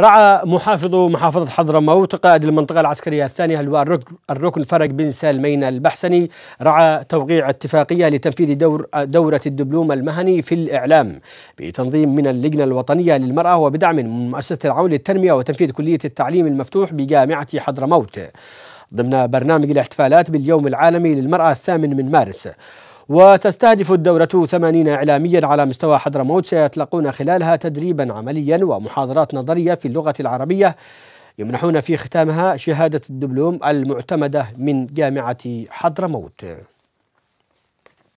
رعى محافظ محافظة حضرموت قائد المنطقة العسكرية الثانية اللواء الركن فرج بن سالمين البحسني رعى توقيع اتفاقية لتنفيذ دور دورة الدبلوم المهني في الإعلام بتنظيم من اللجنة الوطنية للمرأة وبدعم من مؤسسة العون للتنمية وتنفيذ كلية التعليم المفتوح بجامعة حضرموت ضمن برنامج الاحتفالات باليوم العالمي للمرأة الثامن من مارس وتستهدف الدورة 80 إعلاميا على مستوى حضرموت سيتلقون خلالها تدريبا عمليا ومحاضرات نظرية في اللغة العربية يمنحون في ختامها شهادة الدبلوم المعتمدة من جامعة حضرموت